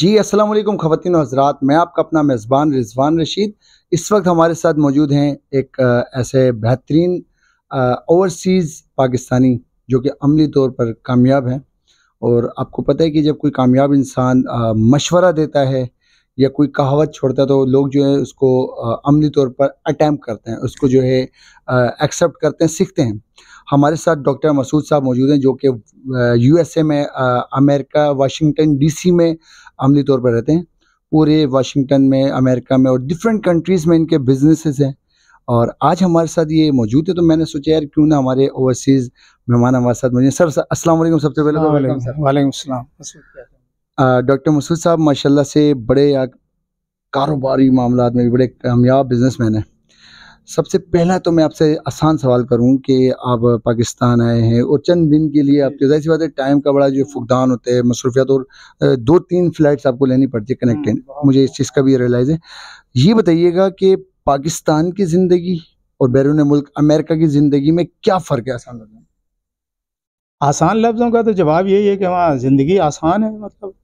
जी अस्सलाम वालेकुम ख़वातिन हजरात मैं आपका अपना मेज़बान रिजवान रशीद इस वक्त हमारे साथ मौजूद हैं एक ऐसे बेहतरीन ओवरसीज़ पाकिस्तानी जो कि अमली तौर पर कामयाब हैं और आपको पता है कि जब कोई कामयाब इंसान मशवरा देता है या कोई कहावत छोड़ता है तो लोग जो है उसको अमली तौर पर अटैम्प करते हैं उसको जो है एक्सेप्ट करते हैं सीखते हैं हमारे साथ डॉक्टर मसूद साहब मौजूद हैं जो कि यूएसए में अमेरिका वाशिंगटन डीसी में अमली तौर पर रहते हैं पूरे वाशिंगटन में अमेरिका में और डिफरेंट कंट्रीज़ में इनके बिजनेसेस हैं और आज हमारे साथ ये मौजूद है तो मैंने सोचा यार क्यों ना हमारे ओवरसीज़ मेहमान हमारे साथ मौजूद सर अस्सलाम वालेकुम सबसे पहले डॉक्टर तो हाँ, मसूद साहब माशाल्लाह से बड़े कारोबारी मामला में भी बड़े कामयाब मैन हैं सबसे पहला तो मैं आपसे आसान सवाल करूं कि आप पाकिस्तान आए हैं और चंद दिन के लिए आपके जाहिर सी बात है टाइम का बड़ा जो फुकदान होता है मसरूफियात और दो तीन फ़्लाइट्स आपको लेनी पड़ती है हम्म, कनेक्टेड मुझे इस चीज़ का भी रियलाइज़ है ये बताइएगा कि पाकिस्तान की ज़िंदगी और बैरून मुल्क अमेरिका की ज़िंदगी में क्या फ़र्क है आसान लफ्जों आसान लफ्ज़ों का तो जवाब यही है कि वहाँ ज़िंदगी आसान है मतलब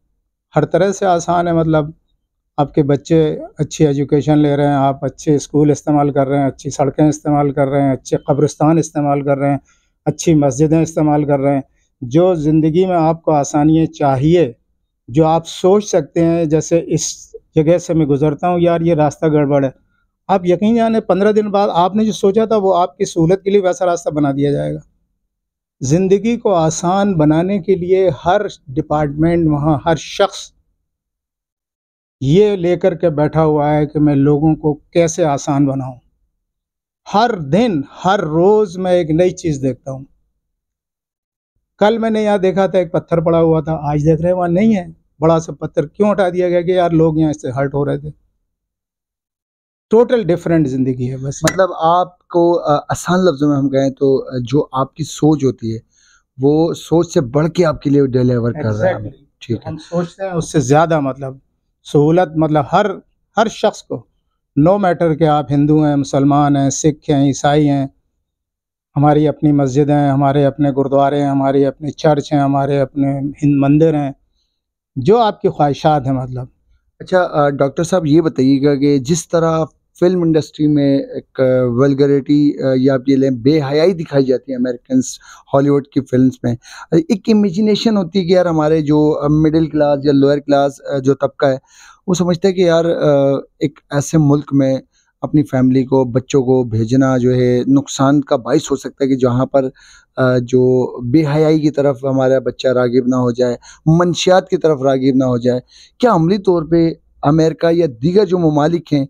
हर तरह से आसान है मतलब आपके बच्चे अच्छी एजुकेशन ले रहे हैं आप अच्छे स्कूल इस्तेमाल कर रहे हैं अच्छी सड़कें इस्तेमाल कर रहे हैं अच्छे कब्रिस्तान इस्तेमाल कर रहे हैं अच्छी मस्जिदें इस्तेमाल कर रहे हैं जो ज़िंदगी में आपको आसानियाँ चाहिए जो आप सोच सकते हैं जैसे इस जगह से मैं गुज़रता हूँ यार ये रास्ता गड़बड़ है आप यकीन जाने पंद्रह दिन बाद आपने जो सोचा था वो आपकी सहूलत के लिए वैसा रास्ता बना दिया जाएगा ज़िंदगी को आसान बनाने के लिए हर डिपार्टमेंट वहाँ हर शख्स ये लेकर के बैठा हुआ है कि मैं लोगों को कैसे आसान बनाऊं हर दिन हर रोज़ मैं एक नई चीज़ देखता हूं कल मैंने यहां देखा था एक पत्थर पड़ा हुआ था आज देख रहे हैं वहां नहीं है बड़ा सा पत्थर क्यों हटा दिया गया कि यार लोग यहां इससे हर्ट हो रहे थे टोटल डिफरेंट ज़िंदगी है बस मतलब आपको आसान लफ्ज़ों में हम कहें तो जो आपकी सोच होती है वो सोच से बढ़ के आपके लिए डिलीवर exactly. कर रहे हैं ठीक है हम सोचते हैं उससे ज़्यादा मतलब सहूलत मतलब हर हर शख्स को नो मैटर कि आप हिंदू हैं मुसलमान हैं सिख हैं ईसाई हैं हमारी अपनी मस्जिद हैं हमारे अपने गुरुद्वारे हैं हमारे अपने चर्च हैं हमारे अपने हिंद मंदिर हैं जो आपकी ख्वाहिशात हैं मतलब अच्छा डॉक्टर साहब ये बताइएगा कि जिस तरह फिल्म इंडस्ट्री में एक वलगरिटी या आप ये लें बेहयाई दिखाई जाती है अमेरिकन हॉलीवुड की फिल्म में एक इमेजिनेशन होती है कि यार हमारे जो मिडिल क्लास या लोअर क्लास जो तबका है वो समझते हैं कि यार एक ऐसे मुल्क में अपनी फैमिली को बच्चों को भेजना जो है नुकसान का बायस हो सकता है कि जहाँ पर जो बेहयाई की तरफ हमारा बच्चा रागिब ना हो जाए मनशियात की तरफ रागिब ना हो जाए क्या अमली तौर पर अमेरिका या दीगर जो ममालिक हैं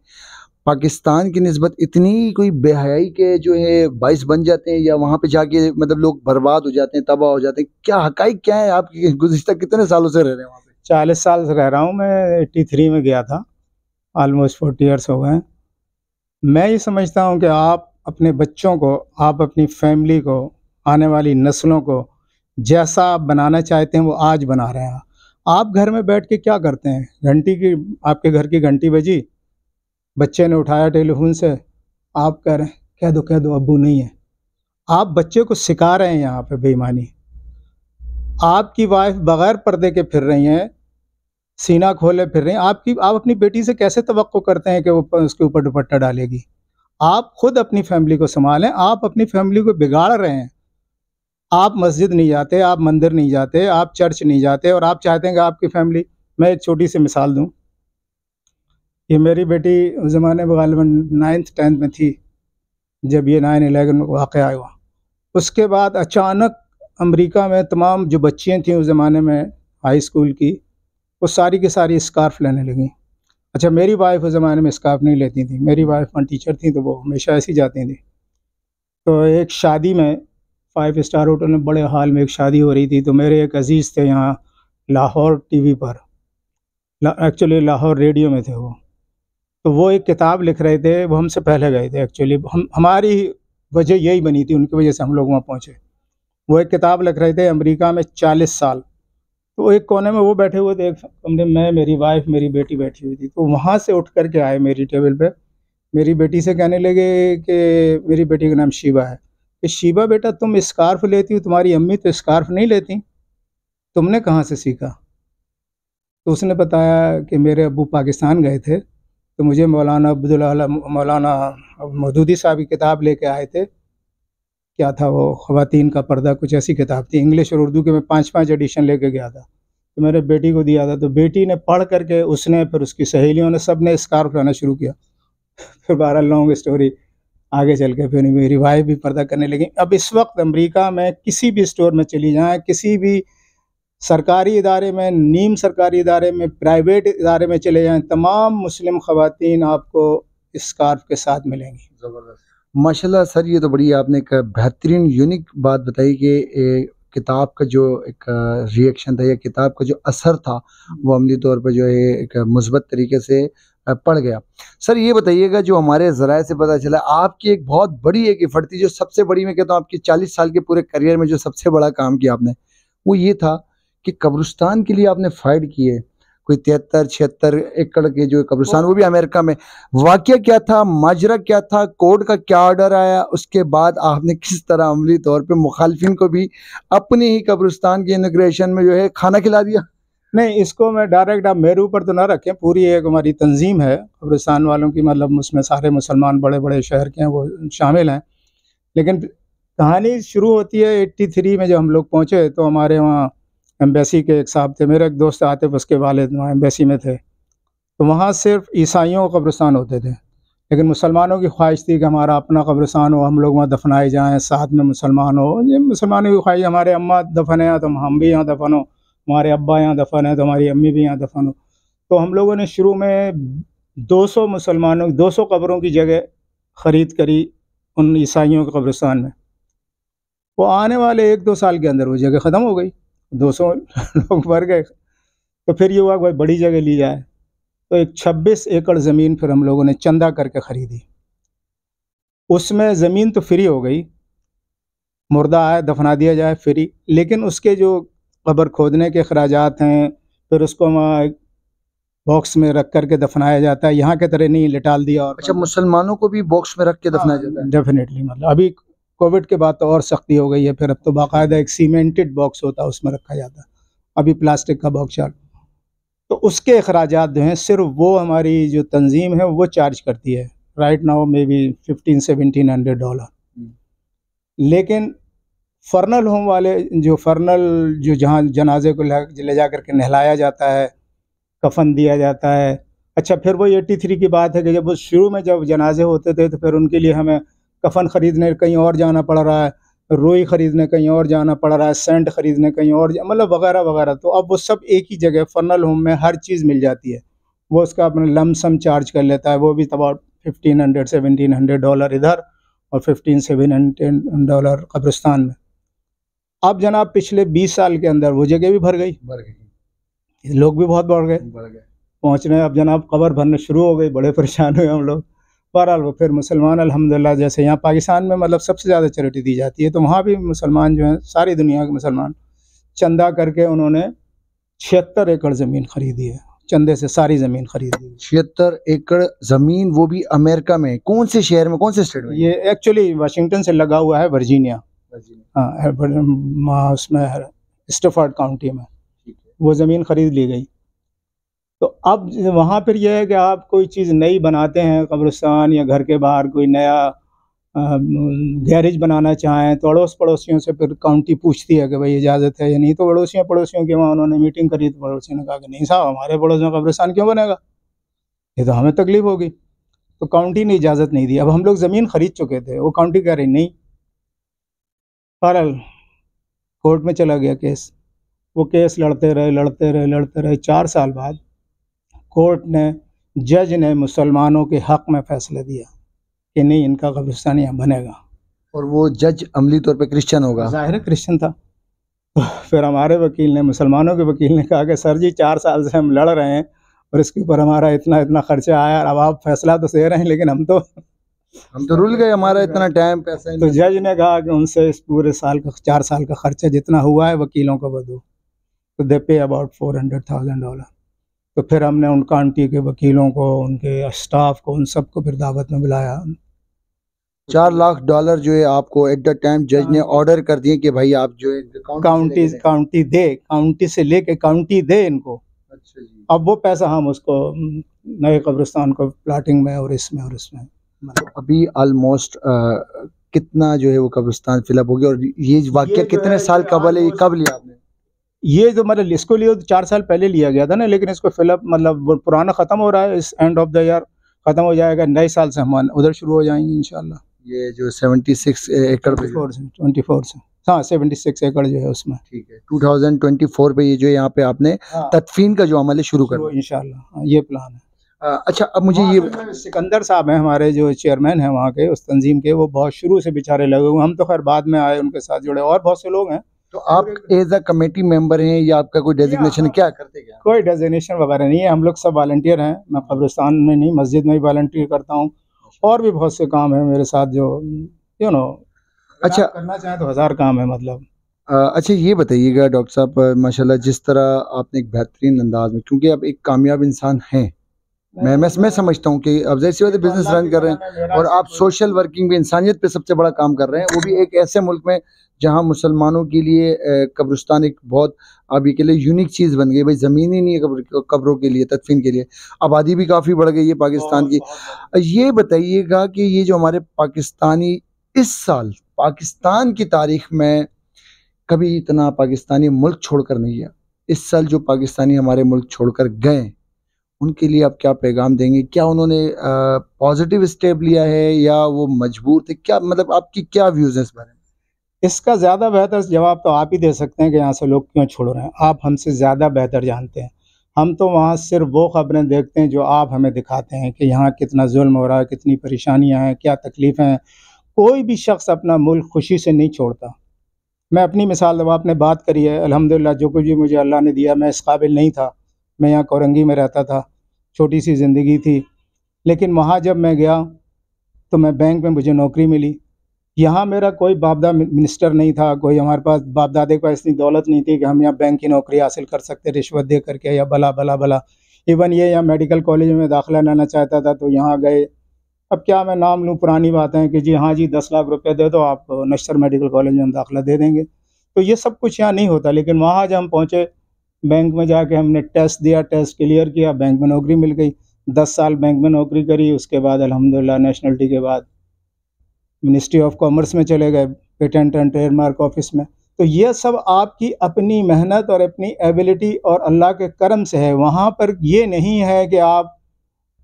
पाकिस्तान की नस्बत इतनी कोई बेहयाई के जो है बाइस बन जाते हैं या वहाँ पे जाके मतलब लोग बर्बाद हो जाते हैं तबाह हो जाते हैं क्या हक क्या है आपकी गुजशत कितने सालों से रह रहे हैं वहाँ पे चालीस साल से रह रहा हूँ मैं एट्टी थ्री में गया था आलमोस्ट फोर्टी ईयर्स हो गए मैं ये समझता हूँ कि आप अपने बच्चों को आप अपनी फैमिली को आने वाली नस्लों को जैसा आप बनाना चाहते हैं वो आज बना रहे हैं आप घर में बैठ के क्या करते हैं घंटी की आपके घर की घंटी बजी बच्चे ने उठाया टेलीफोन से आप कह रहे हैं कह दो कह दो अबू नहीं है आप बच्चे को सिखा रहे हैं यहाँ पे बेईमानी आपकी वाइफ बगैर पर्दे के फिर रही हैं सीना खोले फिर रही हैं आपकी आप अपनी बेटी से कैसे तो करते हैं कि वो उसके ऊपर दुपट्टा डालेगी आप खुद अपनी फैमिली को संभालें आप अपनी फैमिली को बिगाड़ रहे हैं आप मस्जिद नहीं जाते आप मंदिर नहीं जाते आप चर्च नहीं जाते और आप चाहते हैं कि आपकी फैमिली मैं एक छोटी सी मिसाल दूँ ये मेरी बेटी उस ज़माने में गालबन नाइन्थ टेंथ में थी जब ये नाइन एलेवन वाक़ हुआ उसके बाद अचानक अमेरिका में तमाम जो बच्चियाँ थीं उस ज़माने में हाई स्कूल की वो सारी की सारी स्कार्फ़ लेने लगी अच्छा मेरी वाइफ उस ज़माने में स्कार्फ नहीं लेती थी मेरी वाइफ वन टीचर थी तो वो हमेशा ऐसी जाती थी तो एक शादी में फाइव स्टार होटल में बड़े हाल में एक शादी हो रही थी तो मेरे एक अज़ीज़ थे यहाँ लाहौर टीवी पर ला, एक्चुअली लाहौर रेडियो में थे वो तो वो एक किताब लिख रहे थे वो हमसे पहले गए थे एक्चुअली हम हमारी वजह यही बनी थी उनकी वजह से हम लोग वहाँ पहुँचे वो एक किताब लिख रहे थे अमेरिका में चालीस साल तो एक कोने में वो बैठे हुए थे एक कमरे में मेरी वाइफ मेरी बेटी बैठी हुई थी तो वहाँ से उठ करके आए मेरी टेबल पर मेरी बेटी से कहने लगे कि मेरी बेटी का नाम शिबा है कि शिबा बेटा तुम स्कार्फ लेती हो तुम्हारी अम्मी तो स्कार्फ नहीं लेती तुमने कहाँ से सीखा तो उसने बताया कि मेरे अबू पाकिस्तान गए थे तो मुझे मौलाना अब्दुल्ला मौलाना मदूदी साहब की किताब लेके आए थे क्या था वो ख़वातीन का पर्दा कुछ ऐसी किताब थी इंग्लिश और उर्दू के मैं पाँच पाँच एडिशन लेके गया था तो मेरे बेटी को दिया था तो बेटी ने पढ़ करके उसने फिर उसकी सहेलियों ने सब ने स्कार्फ लाना शुरू किया फिर बारह लॉन्ग स्टोरी आगे चल के फिर मेरी वाइफ भी पर्दा करने लगी अब इस वक्त अमेरिका में किसी भी स्टोर में चली जाएँ किसी भी सरकारी इदारे में नीम सरकारी इदारे में प्राइवेट इदारे में चले जाएँ तमाम मुस्लिम ख़वान आपको स्कार्फ के साथ मिलेंगी माशा सर ये तो बड़ी आपने एक बेहतरीन यूनिक बात बताई कि किताब का जो एक रिएक्शन था या किताब का जो असर था वो अमली तौर पर जो है एक मुस्बत तरीके से पड़ गया सर ये बताइएगा जो हमारे ज़राए से पता चला आपकी एक बहुत बड़ी एक इफर्ट थी जो सबसे बड़ी मैं कहता हूँ आपकी चालीस साल के पूरे करियर में जो सबसे बड़ा काम किया आपने वो ये था कि कब्रिस्तान के लिए आपने फाइट किए कोई तिहत्तर छिहत्तर एकड़ के जो कब्रिस्तान वो भी अमेरिका में वाक्य क्या था माजरा क्या था कोर्ट का क्या ऑर्डर आया उसके बाद आपने किस तरह अमली तौर पे मुखालफिन को भी अपने ही कब्रिस्तान के इनग्रेशन में जो है खाना खिला दिया नहीं इसको मैं डायरेक्ट आप मेरे ऊपर तो ना रखें पूरी एक हमारी तंजीम है कब्रिस्तान वालों की मतलब उसमें सारे मुसलमान बड़े बड़े शहर के हैं वो शामिल हैं लेकिन कहानी शुरू होती है थ्री में जब हम लोग पहुँचे तो हमारे वहाँ एम्बेसी के एक साहब थे मेरे एक दोस्त आतिफ उसके वाले वहाँ एम्बेसी में थे तो वहाँ सिर्फ ईसाइयों का कब्रस्तान होते थे लेकिन मुसलमानों की ख्वाहिश थी कि हमारा अपना कब्रस्तान हो हम लोग वहाँ दफनाए जाएँ साथ में मुसलमान हो ये मुसलमानों की ख्वाहिश हमारे अम्मा दफन हैं तो हम भी यहाँ दफन हो हमारे अब्बा यहाँ दफन है तो हमारी अम्मी भी यहाँ दफन हो तो हम लोगों ने शुरू में 200 मुसलमानों 200 कब्रों की जगह ख़रीद करी उन ईसाइयों के कब्रस्तान में वो आने वाले एक दो साल के अंदर वो जगह ख़त्म हो गई दो सौ लोग मर गए तो फिर ये हुआ भाई बड़ी जगह ली जाए तो एक छब्बीस एकड़ ज़मीन फिर हम लोगों ने चंदा करके ख़रीदी उसमें ज़मीन तो फ्री हो गई मुर्दा आए दफना दिया जाए फ्री लेकिन उसके जो कब्र खोदने के अखराज हैं फिर उसको वहाँ बॉक्स में रख करके दफनाया जाता है यहाँ के तरह नहीं लिटाल दिया और अच्छा मुसलमानों को भी बॉक्स में रख के दफनाया हाँ, जाता है डेफिनेटली मतलब अभी कोविड के बाद तो और सख्ती हो गई है फिर अब तो बाकायदा एक सीमेंटेड बॉक्स होता है उसमें रखा जाता है अभी प्लास्टिक का बॉक्स चार तो उसके अखराज जो हैं सिर्फ वो हमारी जो तंजीम है वो चार्ज करती है right now maybe fifteen seventeen hundred dollar लेकिन फर्नल होम वाले जो फर्नल जो जहाँ जनाजे को ले जा करके नहलाया जाता है कफन दिया जाता है अच्छा फिर वो एट्टी थ्री की बात है कि जब वो शुरू में जब जनाजे होते थे तो फिर उनके लिए हमें कफन ख़रीदने कहीं और जाना पड़ रहा है रोई ख़रीदने कहीं और जाना पड़ रहा है सेंट ख़रीदने कहीं और मतलब वगैरह वगैरह तो अब वो सब एक ही जगह फनल होम में हर चीज़ मिल जाती है वो उसका लम लमसम चार्ज कर लेता है वो भी about fifteen hundred seventeen hundred dollar इधर और फिफ्टीन सेवन हंड्रेड डॉलर कब्रिस्तान में अब जनाब पिछले बीस साल के अंदर वो जगह भी भर गई भर गई लोग भी बहुत बढ़ गए बढ़ गए अब जनाब कबर भरने शुरू हो गई बड़े परेशान हुए हम लोग बहरहाल वो फिर मुसलमान अलहमदिल्ला जैसे यहाँ पाकिस्तान में मतलब सबसे ज़्यादा चैरिटी दी जाती है तो वहाँ भी मुसलमान जो हैं सारी दुनिया के मुसलमान चंदा करके उन्होंने छिहत्तर एकड़ ज़मीन खरीदी है चंदे से सारी ज़मीन खरीदी छिहत्तर एकड़ ज़मीन वो भी अमेरिका में कौन से शहर में कौन से स्टेट में ये एक्चुअली वाशिंगटन से लगा हुआ है वर्जीनिया हाँ उसमें स्टफर्ड काउंटी में वो ज़मीन खरीद ली गई तो अब वहाँ पर यह है कि आप कोई चीज़ नई बनाते हैं कब्रस्तान या घर के बाहर कोई नया गैरेज बनाना चाहें तो अड़ोस पड़ोसियों से फिर काउंटी पूछती है कि भाई इजाज़त है या नहीं तो पड़ोसियों पड़ोसियों के वहाँ उन्होंने मीटिंग करी तो पड़ोसियों ने कहा कि नहीं साहब हमारे पड़ोसियों का कब्रस्तान क्यों बनेगा ये तो हमें तकलीफ़ होगी तो काउंटी ने इजाज़त नहीं दी अब हम लोग ज़मीन ख़रीद चुके थे वो काउंटी कह रही नहीं बहरहाल कोर्ट में चला गया केस वो केस लड़ते रहे लड़ते रहे लड़ते रहे चार साल बाद कोर्ट ने जज ने मुसलमानों के हक़ में फ़ैसला दिया कि नहीं इनका कब्रिस्तान यहाँ बनेगा और वो जज अमली तौर पे क्रिश्चियन होगा ज़ाहिर क्रिश्चियन था तो फिर हमारे वकील ने मुसलमानों के वकील ने कहा कि सर जी चार साल से हम लड़ रहे हैं और इसके ऊपर हमारा इतना इतना खर्चा आया अब आप फैसला तो दे रहे हैं लेकिन हम तो हम तो रुल गए हमारा इतना टाइम पैसा तो जज ने कहा कि उनसे इस पूरे साल का चार साल का खर्चा जितना हुआ है वकीलों का वो दो तो दे पे about four hundred thousand dollar तो फिर हमने उन आंटी के वकीलों को उनके स्टाफ को उन सबको फिर दावत में बुलाया चार लाख डॉलर जो है आपको एट द टाइम जज ने ऑर्डर हाँ। कर दिए कि भाई आप जो है काउंटी काउंटी दे काउंटी से लेके काउंटी दे इनको अच्छा जी अब वो पैसा हम उसको नए कब्रिस्तान को प्लाटिंग में और इसमें और इसमें तो अभी ऑलमोस्ट कितना जो है वो कब्रिस्तान फिलअप हो गया और ये वाक्य कितने साल कबल है ये कब लिया आपने ये जो मतलब इसको लिए तो चार साल पहले लिया गया था ना लेकिन इसको फिलअप मतलब पुराना ख़त्म हो रहा है इस एंड ऑफ द ईयर ख़त्म हो जाएगा नए साल से हम उधर शुरू हो जाएंगे इनशाला ये जो सेवेंटी सिक्स एकड़ ट्वेंटी फोर से हाँ सेवेंटी सिक्स एकड़ जो है उसमें ठीक है टू थाउजेंड ट्वेंटी फोर पे ये जो यहाँ पे आपने हाँ, तदफीन का जो अमल है शुरू कर इनशाला हाँ, ये प्लान है आ, अच्छा अब मुझे ये सिकंदर साहब हैं हमारे जो चेयरमैन हैं वहाँ के उस तंजीम के वो बहुत शुरू से बेचारे लगे हुए हम तो खैर बाद में आए उनके साथ जुड़े और बहुत से लोग हैं तो आप एज अ कमेटी मेंबर हैं या आपका कोई डेजिग्नेशन क्या करते क्या कोई डेजिग्नेशन वगैरह नहीं है हम लोग सब वॉल्टियर हैं मैं कब्रिस्तान में नहीं मस्जिद में ही वॉल्टियर करता हूँ और भी बहुत से काम है मेरे साथ जो यू नो अच्छा करना चाहें तो हज़ार काम है मतलब अच्छा ये बताइएगा डॉक्टर साहब माशाल्लाह जिस तरह आपने एक बेहतरीन अंदाज में क्योंकि आप एक कामयाब इंसान हैं मैं मैं मैं समझता हूँ कि अब जैसी वैसे बिजनेस रन कर रहे हैं और आप सोशल वर्किंग भी इंसानियत पे सबसे बड़ा काम कर रहे हैं वो भी एक ऐसे मुल्क में जहाँ मुसलमानों के लिए कब्रिस्तान एक बहुत अभी के लिए यूनिक चीज़ बन गई भाई ज़मीन ही नहीं है कब्र कब्रों के लिए तदफीन के लिए आबादी भी काफ़ी बढ़ गई है पाकिस्तान की ये बताइएगा कि ये जो हमारे पाकिस्तानी इस साल पाकिस्तान की तारीख में कभी इतना पाकिस्तानी मुल्क छोड़ नहीं गया इस साल जो पाकिस्तानी हमारे मुल्क छोड़ गए उनके लिए आप क्या पैगाम देंगे क्या उन्होंने पॉजिटिव स्टेप लिया है या वो मजबूर थे क्या मतलब आपकी क्या व्यूज़ है इस बारे में इसका ज़्यादा बेहतर जवाब तो आप ही दे सकते हैं कि यहाँ से लोग क्यों छोड़ रहे हैं आप हमसे ज़्यादा बेहतर जानते हैं हम तो वहाँ सिर्फ वो ख़बरें देखते हैं जो आप हमें दिखाते हैं कि यहाँ कितना जुल्म हो रहा है कितनी परेशानियाँ हैं क्या तकलीफ़ें हैं कोई भी शख्स अपना मुल्क खुशी से नहीं छोड़ता मैं अपनी मिसाल जब आपने बात करी है अल्हम्दुलिल्लाह जो कुछ भी मुझे अल्लाह ने दिया मैं इस काबिल नहीं था मैं यहाँ कोरंगी में रहता था छोटी सी ज़िंदगी थी लेकिन वहाँ जब मैं गया तो मैं बैंक में मुझे नौकरी मिली यहाँ मेरा कोई बापदा मिनिस्टर नहीं था कोई हमारे पास बाप दादे के पास इतनी दौलत नहीं थी कि हम यहाँ बैंक की नौकरी हासिल कर सकते रिश्वत दे करके या भला भला भला इवन ये यहाँ मेडिकल कॉलेज में दाखिला लेना चाहता था तो यहाँ गए अब क्या मैं नाम लूँ पुरानी बात है कि जी हाँ जी दस लाख रुपये दे दो आप नश्तर मेडिकल कॉलेज में हम दाखिला दे देंगे तो ये सब कुछ यहाँ नहीं होता लेकिन वहाँ जब हम पहुँचे बैंक में जाके हमने टेस्ट दिया टेस्ट क्लियर किया बैंक में नौकरी मिल गई दस साल बैंक में नौकरी करी उसके बाद नेशनल नेशनलिटी के बाद मिनिस्ट्री ऑफ कॉमर्स में चले गए पेटेंट एंड ट्रेडमार्क ऑफिस में तो ये सब आपकी अपनी मेहनत और अपनी एबिलिटी और अल्लाह के करम से है वहाँ पर ये नहीं है कि आप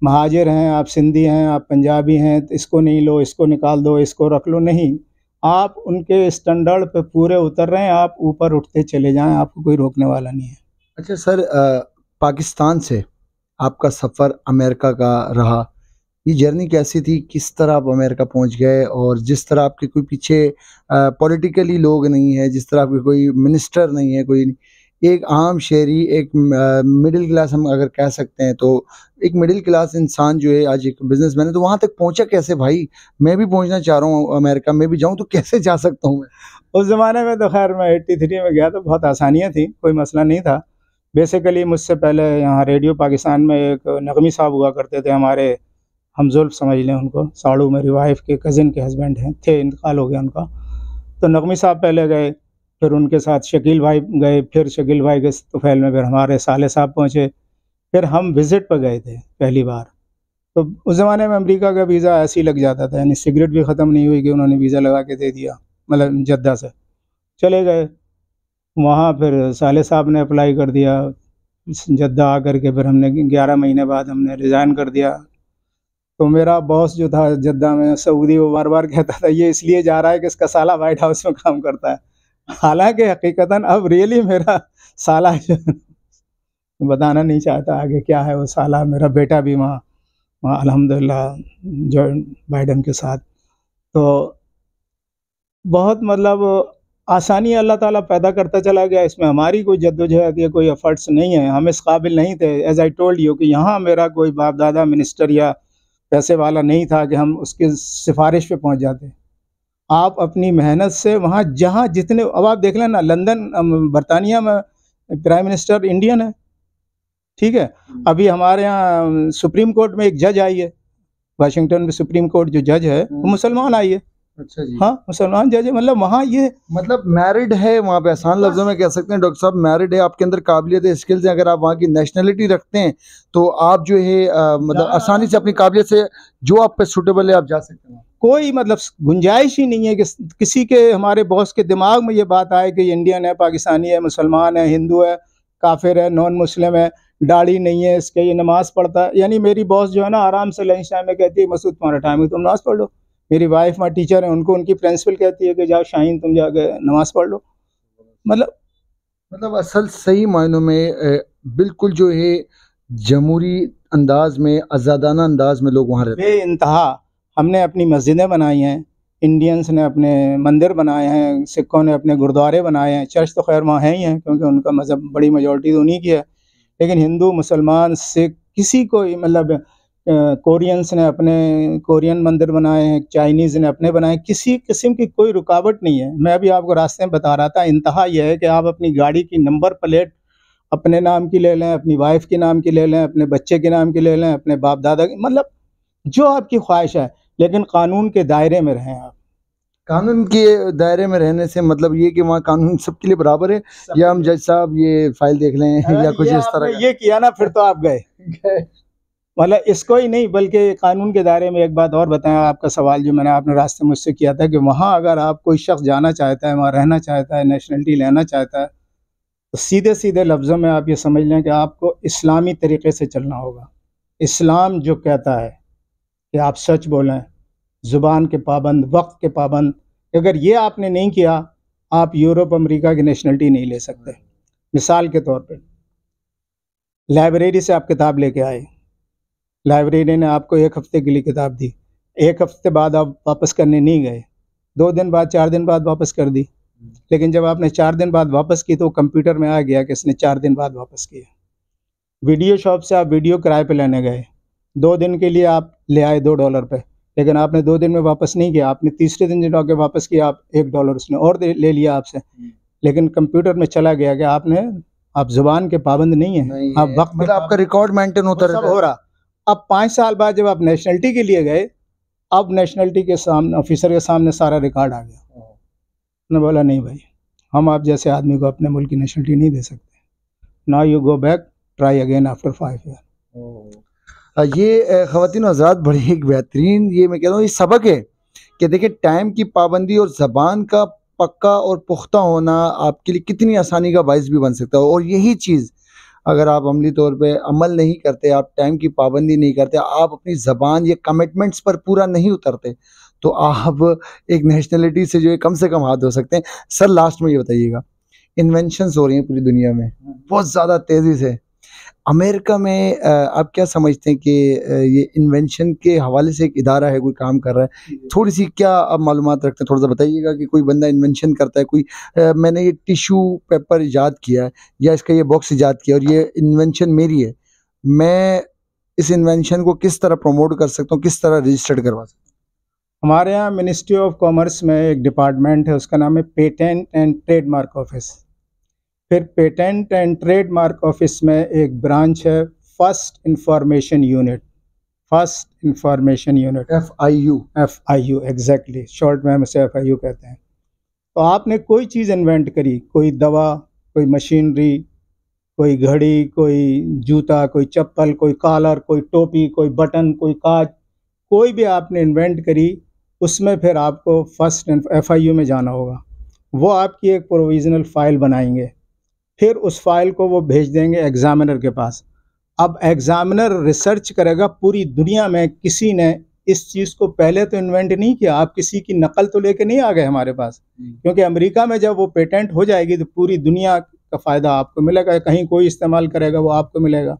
महाजिर हैं आप सिंधी हैं आप पंजाबी हैं तो इसको नहीं लो इसको निकाल दो इसको रख लो नहीं आप उनके स्टैंडर्ड पे पूरे उतर रहे हैं आप ऊपर उठते चले जाएं आपको कोई रोकने वाला नहीं है अच्छा सर आ, पाकिस्तान से आपका सफ़र अमेरिका का रहा ये जर्नी कैसी थी किस तरह आप अमेरिका पहुंच गए और जिस तरह आपके कोई पीछे पॉलिटिकली लोग नहीं है जिस तरह आपके कोई मिनिस्टर नहीं है कोई एक आम शहरी एक मिडिल क्लास हम अगर कह सकते हैं तो एक मिडिल क्लास इंसान जो है आज एक बिजनेस मैन है तो वहाँ तक पहुँचा कैसे भाई मैं भी पहुँचना चाह रहा हूँ अमेरिका में भी जाऊँ तो कैसे जा सकता हूँ मैं उस ज़माने में तो खैर मैं एट्टी थ्री में गया तो बहुत आसानियाँ थी कोई मसला नहीं था बेसिकली मुझसे पहले यहाँ रेडियो पाकिस्तान में एक नगमी साहब हुआ करते थे हमारे हमजुल्फ समझ लें उनको साड़ू मेरी वाइफ के कज़िन के हस्बैंड हैं थे इंतकाल हो गया उनका तो नगमी साहब पहले गए फिर उनके साथ शकील भाई गए फिर शकील भाई के तुफैल में फिर हमारे साले साहब पहुँचे फिर हम विज़िट पर गए थे पहली बार तो उस ज़माने में अमरीका का वीज़ा ऐसे ही लग जाता था यानी सिगरेट भी ख़त्म नहीं हुई कि उन्होंने वीज़ा लगा के दे दिया मतलब जद्दा से चले गए वहाँ फिर साले साहब ने अप्लाई कर दिया जद्दा आकर के फिर हमने ग्यारह महीने बाद हमने रिज़ाइन कर दिया तो मेरा बॉस जो था जद्दा में सऊदी वो बार बार कहता था ये इसलिए जा रहा है कि इसका साला वाइट हाउस में काम करता है हालांकि हकीकता अब रियली मेरा साला जो बताना नहीं चाहता आगे क्या है वो साला मेरा बेटा भी वहाँ वहाँ अलहमदिल्ला जो बाइडन के साथ तो बहुत मतलब आसानी अल्लाह ताला पैदा करता चला गया इसमें हमारी कोई जद्दोजहद या कोई एफर्ट्स नहीं है हम इस काबिल नहीं थे एज आई टोल्ड यू कि यहाँ मेरा कोई बाप दादा मिनिस्टर या पैसे वाला नहीं था कि हम उसके सिफारिश पे पहुँच जाते आप अपनी मेहनत से वहाँ जहाँ जितने अब आप देख लेना लंदन बरतानिया में प्राइम मिनिस्टर इंडियन है ठीक है हम्म। अभी हमारे यहाँ सुप्रीम कोर्ट में एक जज आई है वाशिंगटन में सुप्रीम कोर्ट जो जज है वो हम्म। मुसलमान आई है अच्छा जी हाँ मुसलमान जज मतलब वहाँ ये मतलब मैरिड है वहाँ पे आसान लफ्जों में कह सकते हैं डॉक्टर साहब मैरिड है आपके अंदर काबिलियत है स्किल्स हैं अगर आप वहाँ की नेशनलिटी रखते हैं तो आप जो है मतलब आसानी से अपनी काबिलियत से जो आप पे सूटेबल है आप जा सकते हैं कोई मतलब गुंजाइश ही नहीं है कि किसी के हमारे बॉस के दिमाग में ये बात आए कि इंडियन है पाकिस्तानी है मुसलमान है हिंदू है काफिर है नॉन मुस्लिम है दाढ़ी नहीं है इसके ये नमाज़ पढ़ता है यानी मेरी बॉस जो है ना आराम से लंच टाइम में कहती है मसूद तुम्हारा टाइम है तुम नमाज़ पढ़ लो मेरी वाइफ वहाँ टीचर हैं उनको उनकी प्रिंसिपल कहती है कि जाओ शाहीन तुम जाके नमाज़ पढ़ लो मतलब मतलब असल सही मायनों में बिल्कुल जो है जमहूरी अंदाज में आज़ादाना अंदाज में लोग वहाँ रहते इंतहा हमने अपनी मस्जिदें बनाई हैं इंडियंस ने अपने मंदिर बनाए हैं सिखों ने अपने गुरुद्वारे बनाए हैं चर्च तो खैर वहाँ हैं ही हैं क्योंकि उनका मज़हब बड़ी मेजोरिटी तो उन्हीं की है लेकिन हिंदू मुसलमान सिख किसी को मतलब कोरियंस ने अपने कोरियन मंदिर बनाए हैं चाइनीज़ ने अपने बनाए किसी किस्म की कोई रुकावट नहीं है मैं अभी आपको रास्ते में बता रहा था इंतहा यह है कि आप अपनी गाड़ी की नंबर प्लेट अपने नाम की ले लें अपनी वाइफ के नाम की ले लें अपने बच्चे के नाम की ले लें अपने बाप दादा की मतलब जो आपकी ख्वाहिश है लेकिन कानून के दायरे में रहें आप कानून के दायरे में रहने से मतलब ये कि वहाँ कानून सबके लिए बराबर है या हम जज साहब ये फाइल देख लें या कुछ इस तरह ये किया ना फिर तो आप गए मतलब इसको ही नहीं बल्कि कानून के दायरे में एक बात और बताएं आपका सवाल जो मैंने आपने रास्ते मुझसे किया था कि वहाँ अगर आप कोई शख्स जाना चाहता है वहाँ रहना चाहता है नेशनलिटी लेना चाहता है तो सीधे सीधे लफ्ज़ों में आप ये समझ लें कि आपको इस्लामी तरीके से चलना होगा इस्लाम जो कहता है कि आप सच बोलें ज़ुबान के पाबंद वक्त के पाबंद अगर ये आपने नहीं किया आप यूरोप अमरीका की नेशनलिटी नहीं ले सकते मिसाल के तौर पर लाइब्रेरी से आप किताब लेके आए लाइब्रेरी ने आपको एक हफ्ते के लिए किताब दी एक हफ्ते बाद आप वापस करने नहीं गए दो दिन बाद चार दिन बाद वापस कर दी लेकिन जब आपने चार दिन बाद वापस की तो कंप्यूटर में आ गया कि इसने चार दिन बाद वापस किया वीडियो शॉप से आप वीडियो किराए पर लेने गए दो दिन के लिए आप ले आए दो डॉलर पे लेकिन आपने दो दिन में वापस नहीं किया आपने तीसरे दिन जब आके वापस किया आप एक डॉलर उसने और ले लिया आपसे हम्म। लेकिन कंप्यूटर में चला गया कि आपने आप जुबान के पाबंद नहीं है नहीं आप वक्त मतलब आपका रिकॉर्ड मेंटेन होता हो रहा अब पाँच साल बाद जब आप नेशनलिटी के लिए गए अब नेशनलिटी के सामने ऑफिसर के सामने सारा रिकॉर्ड आ गया उन्होंने बोला नहीं भाई हम आप जैसे आदमी को अपने मुल्क की नेशनलिटी नहीं दे सकते ना you go back try again after five year ये खातिन आजाद बड़ी एक बेहतरीन ये मैं कह रहा हूँ ये सबक है कि देखिए टाइम की पाबंदी और ज़बान का पक्का और पुख्ता होना आपके लिए कितनी आसानी का बायस भी बन सकता है और यही चीज़ अगर आप अमली तौर पे अमल नहीं करते आप टाइम की पाबंदी नहीं करते आप अपनी ज़बान या कमिटमेंट्स पर पूरा नहीं उतरते तो आप एक नेशनलिटी से जो है कम से कम हाथ धो सकते हैं सर लास्ट में ये बताइएगा इन्वेंशन हो रही हैं पूरी दुनिया में हाँ। बहुत ज़्यादा तेज़ी से अमेरिका में आप क्या समझते हैं कि ये इन्वेंशन के हवाले से एक इदारा है कोई काम कर रहा है थोड़ी सी क्या आप मालूम रखते हैं थोड़ा सा बताइएगा कि कोई बंदा इन्वेंशन करता है कोई आ, मैंने ये टिशू पेपर ईजाद किया है या इसका ये बॉक्स ईजाद किया और ये इन्वेंशन मेरी है मैं इस इन्वेंशन को किस तरह प्रमोट कर सकता हूँ किस तरह रजिस्टर्ड करवा सकता हूँ हमारे यहाँ मिनिस्ट्री ऑफ कॉमर्स में एक डिपार्टमेंट है उसका नाम है पेटेंट एंड ट्रेडमार्क ऑफिस फिर पेटेंट एंड ट्रेडमार्क ऑफिस में एक ब्रांच है first information unit first information unit F I U F I U exactly short में हम उसे एफ आई यू कहते हैं तो आपने कोई चीज़ इन्वेंट करी कोई दवा कोई मशीनरी कोई घड़ी कोई जूता कोई चप्पल कोई कॉलर कोई टोपी कोई बटन कोई काज कोई भी आपने इन्वेंट करी उसमें फिर आपको फर्स्ट एफ आई यू में जाना होगा वो आपकी एक प्रोविज़नल फ़ाइल बनाएंगे फिर उस फाइल को वो भेज देंगे एग्ज़ामिनर के पास अब एग्ज़ामिनर रिसर्च करेगा पूरी दुनिया में किसी ने इस चीज़ को पहले तो इन्वेंट नहीं किया आप किसी की नकल तो लेके नहीं आ गए हमारे पास हम्म। क्योंकि अमेरिका में जब वो पेटेंट हो जाएगी तो पूरी दुनिया का फ़ायदा आपको मिलेगा कहीं कोई इस्तेमाल करेगा वो आपको मिलेगा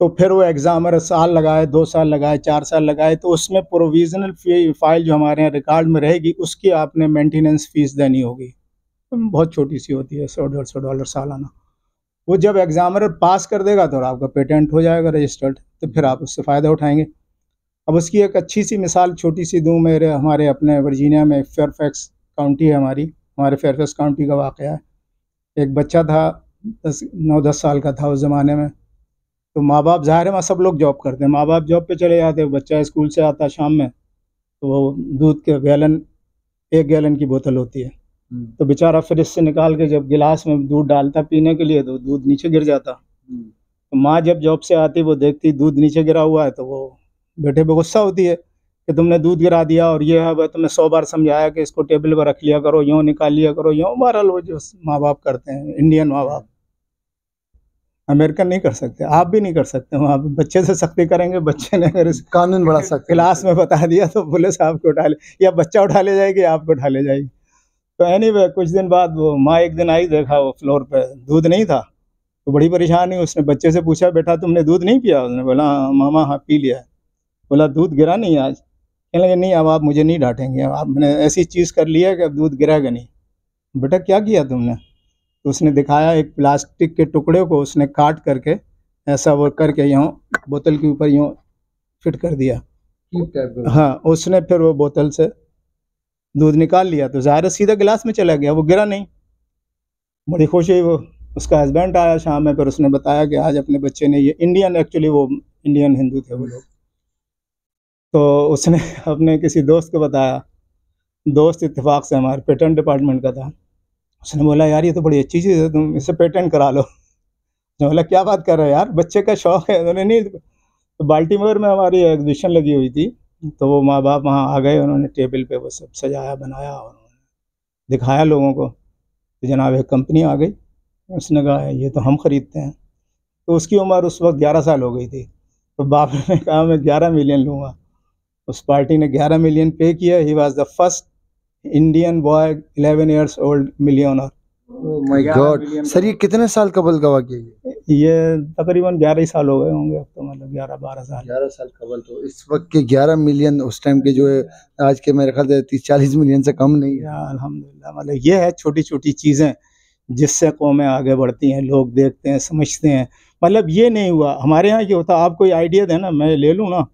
तो फिर वो एग्ज़ामर साल लगाए दो साल लगाए चार साल लगाए तो उसमें प्रोविज़नल फाइल जो हमारे यहाँ रिकॉर्ड में रहेगी उसकी आपने मेंटेनेंस फ़ीस देनी होगी बहुत छोटी सी होती है सौ डेढ़ सौ डॉलर सालाना वो जब एग्ज़ामर पास कर देगा तो आपका पेटेंट हो जाएगा रजिस्टर्ड तो फिर आप उससे फ़ायदा उठाएंगे अब उसकी एक अच्छी सी मिसाल छोटी सी दूँ मेरे हमारे अपने वर्जीनिया में फेयरफैक्स काउंटी है हमारी हमारे फेयरफैक्स काउंटी का वाक़ है एक बच्चा था दस नौ दस साल का था उस ज़माने में तो माँ बाप ज़ाहिर है वहाँ सब लोग जॉब करते हैं माँ बाप जॉब पे चले जाते बच्चा स्कूल से आता शाम में तो वो दूध के गैलन एक गैलन की बोतल होती है हम्म। तो बेचारा फ्रिज से निकाल के जब गिलास में दूध डालता पीने के लिए तो दूध नीचे गिर जाता हम्म। तो माँ जब जॉब से आती वो देखती दूध नीचे गिरा हुआ है तो वो बेटे पे गुस्सा होती है कि तुमने दूध गिरा दिया और ये है तुम्हें सौ बार समझाया कि इसको टेबल पर रख लिया करो यूँ निकाल लिया करो यूँ वायरल वो जो माँ बाप करते हैं इंडियन माँ बाप अमेरिकन नहीं कर सकते आप भी नहीं कर सकते वहाँ बच्चे से सख्ती करेंगे बच्चे ने अगर कानून बढ़ा सकते क्लास में बता दिया तो पुलिस आपको उठा ले या बच्चा उठा ले जाएगी आपको उठा ले जाएगी तो एनी anyway, कुछ दिन बाद वो माँ एक दिन आई देखा वो फ्लोर पे दूध नहीं था तो बड़ी परेशानी उसने बच्चे से पूछा बेटा तुमने दूध नहीं पिया उसने बोला हाँ, मामा हाँ पी लिया बोला दूध गिरा नहीं आज कहने लगे नहीं अब आप मुझे नहीं डांटेंगे अब आपने ऐसी चीज़ कर लिया कि अब दूध गिराएगा नहीं बेटा क्या किया तुमने तो उसने दिखाया एक प्लास्टिक के टुकड़े को उसने काट करके ऐसा वो करके यूँ बोतल के ऊपर यूँ फिट कर दिया हाँ उसने फिर वो बोतल से दूध निकाल लिया तो ज़ाहिर सीधा गिलास में चला गया वो गिरा नहीं बड़ी खुश हुई वो उसका हस्बैंड आया शाम में फिर उसने बताया कि आज अपने बच्चे ने ये इंडियन एक्चुअली वो इंडियन हिंदू थे वो लोग तो उसने अपने किसी दोस्त को बताया दोस्त इतफाक़ से हमारे पेटेंट डिपार्टमेंट का था उसने बोला यार ये तो बड़ी अच्छी चीज़ है तुम इसे पेटेंट करा लो उसने बोला क्या बात कर रहे हो यार बच्चे का शौक़ है उन्होंने नहीं तो बाल्टीमोर में हमारी एग्जिबिशन लगी हुई थी तो वो माँ बाप वहाँ आ गए उन्होंने टेबल पे वो सब सजाया बनाया और उन्होंने दिखाया लोगों को तो जनाब एक कंपनी आ गई उसने कहा ये तो हम ख़रीदते हैं तो उसकी उम्र उस वक्त ग्यारह साल हो गई थी तो बाप ने कहा मैं ग्यारह मिलियन लूँगा उस पार्टी ने ग्यारह मिलियन पे किया he was the first Indian boy eleven years old millionaire sir ये कितने साल कबल गवा किया ये तकरीबन ग्यारह ही साल हो गए होंगे अब तो मतलब ग्यारह बारह साल ग्यारह साल कबल तो इस वक्त के ग्यारह मिलियन उस टाइम के जो है आज के मेरे ख्याल से तीस चालीस मिलियन से कम नहीं है अलहमदिल्ला मतलब ये है छोटी छोटी चीज़ें जिससे कौमें आगे बढ़ती हैं लोग देखते हैं समझते हैं मतलब ये नहीं हुआ हमारे यहाँ ये होता आप कोई आइडिया देना मैं ले लूँ ना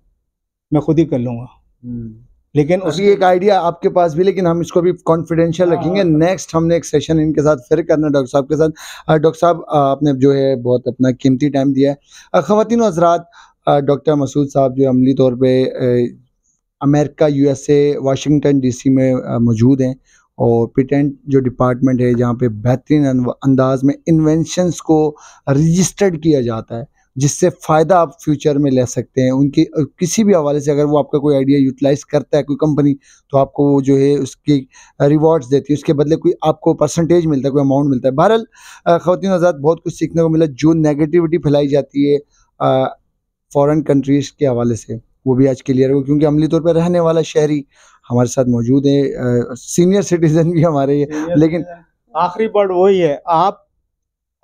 मैं खुद ही कर लूँगा हम्म। लेकिन उसकी एक आइडिया आपके पास भी लेकिन हम इसको भी कॉन्फिडेंशियल हाँ। रखेंगे नेक्स्ट हमने एक सेशन इनके साथ फिर करना है डॉक्टर साहब के साथ डॉक्टर साहब आपने जो है बहुत अपना कीमती टाइम दिया है खातिन हजरात डॉक्टर मसूद साहब जो अमली तौर पर अमेरिका यूएसए वाशिंगटन डीसी में मौजूद हैं और पेटेंट जो डिपार्टमेंट है जहाँ पे बेहतरीन अंदाज में इन्वेंशंस को रजिस्टर्ड किया जाता है जिससे फ़ायदा आप फ्यूचर में ले सकते हैं उनके किसी भी हवाले से अगर वो आपका कोई आइडिया यूटिलाइज करता है कोई कंपनी तो आपको वो जो है उसकी रिवॉर्ड्स देती है उसके बदले कोई आपको परसेंटेज मिलता है कोई अमाउंट मिलता है बहरहाल खातिन आज़ाद बहुत कुछ सीखने को मिला जो नेगेटिविटी फैलाई जाती है फ़ॉरन कंट्रीज़ के हवाले से वो भी आज क्लियर हो क्योंकि अमली तौर पर रहने वाला शहरी हमारे साथ मौजूद है सीनियर सिटीज़न भी हमारे लेकिन आखिरी वर्ड वही है आप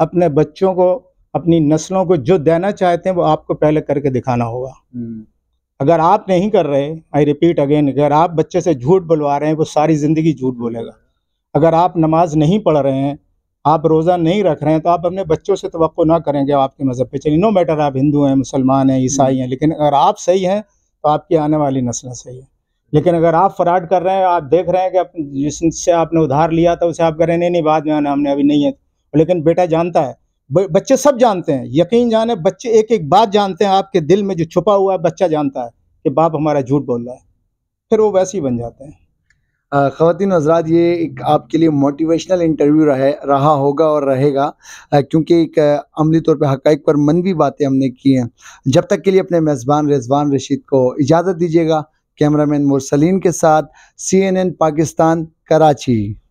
अपने बच्चों को अपनी नस्लों को जो देना चाहते हैं वो आपको पहले करके दिखाना होगा हम्म। अगर आप नहीं कर रहे आई रिपीट अगेन अगर आप बच्चे से झूठ बुलवा रहे हैं वो सारी ज़िंदगी झूठ बोलेगा अगर आप नमाज नहीं पढ़ रहे हैं आप रोज़ा नहीं रख रहे हैं तो आप अपने बच्चों से तो ना करेंगे आपके मज़हब पे चलिए नो मैटर आप हिंदू हैं मुसलमान हैं ईसाई हैं लेकिन अगर आप सही हैं तो आपकी आने वाली नस्लें सही है लेकिन अगर आप फ्रॉड कर रहे हैं आप देख रहे हैं कि आप जिससे आपने उधार लिया था उसे आप कह रहे हैं नहीं नहीं बाद में आना हमने अभी नहीं है लेकिन बेटा जानता है बच्चे सब जानते हैं यकीन जाने बच्चे एक एक बात जानते हैं आपके दिल में जो छुपा हुआ है बच्चा जानता है कि बाप हमारा झूठ बोल रहा है फिर वो वैसे ही बन जाते हैं ख़वान हजरात ये एक आपके लिए मोटिवेशनल इंटरव्यू रहे रहा होगा और रहेगा क्योंकि एक अमली तौर पे हक़ पर मन भी बातें हमने की हैं जब तक के लिए अपने मेज़बान रिजवान रशीद को इजाज़त दीजिएगा कैमरामैन मुरसलीन के साथ C N N Pakistan Karachi